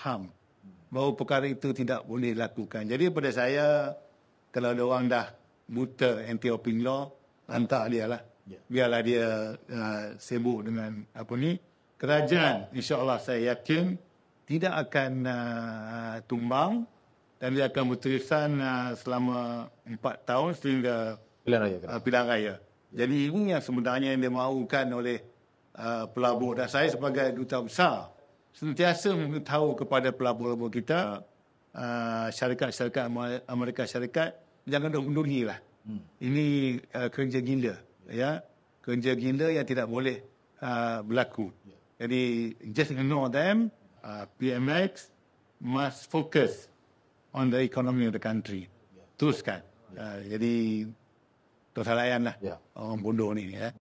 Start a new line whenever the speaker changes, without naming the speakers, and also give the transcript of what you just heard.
faham bahawa perkara itu tidak boleh dilakukan. Jadi pada saya, kalau ada orang dah buta anti-hoping law, hantar dia lah. Ya. Biarlah dia uh, sibuk dengan apa ni. Kerajaan, insyaAllah saya yakin, tidak akan uh, tumbang dan dia akan berterusan uh, selama 4 tahun sehingga pilihan raya. Uh, pilihan raya. Jadi ini yang sebenarnya yang dia mahukan oleh uh, pelabur dan saya sebagai duta besar sentiasa memberitahu kepada pelabur-pelabur kita uh, syarikat-syarikat Amerika Syarikat jangan dok undurilah. Hmm. Ini uh, kerja gila ya. Kerja gila yang tidak boleh uh, berlaku. Ya. Jadi just ignore them. Uh, PMX must focus on the economy of the country. Ya. Teruskan. Ya. Uh, jadi tersalahan lah yeah. orang bodoh ni. Ya.